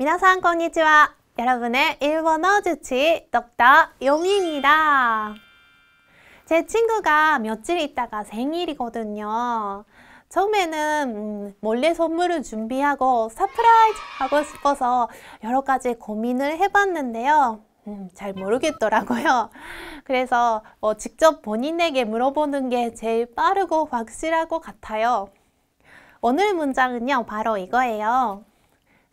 皆さんこんにちは. 여러분의 일본어 주치 똑다 용입니다. 제 친구가 며칠 있다가 생일이거든요. 처음에는 음, 몰래 선물을 준비하고 서프라이즈 하고 싶어서 여러 가지 고민을 해봤는데요. 음, 잘 모르겠더라고요. 그래서 어, 직접 본인에게 물어보는 게 제일 빠르고 확실하고 같아요. 오늘 문장은요, 바로 이거예요.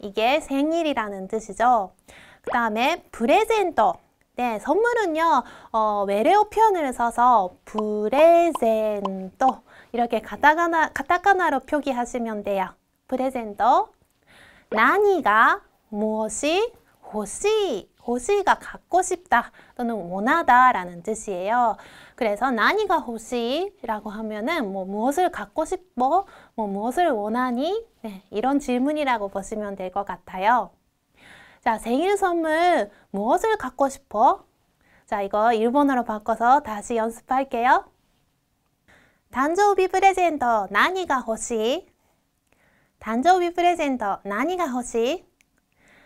이게 생일이라는 뜻이죠. 그 다음에 브레젠토. 네, 선물은요, 어, 외래어 표현을 써서 브레젠토 이렇게 가타카나, 가타카나로 표기하시면 돼요. 브레젠토. 나니가 무엇이 호시, 호시가 갖고 싶다 또는 원하다 라는 뜻이에요. 그래서 나니가 호시라고 하면은 뭐 무엇을 갖고 싶어? 뭐 무엇을 원하니? 네, 이런 질문이라고 보시면 될 것 같아요. 자, 생일 선물 무엇을 갖고 싶어? 자, 이거 일본어로 바꿔서 다시 연습할게요. 단조비 프레젠터 나니가 호시? 단조비 프레젠터 나니가 호시?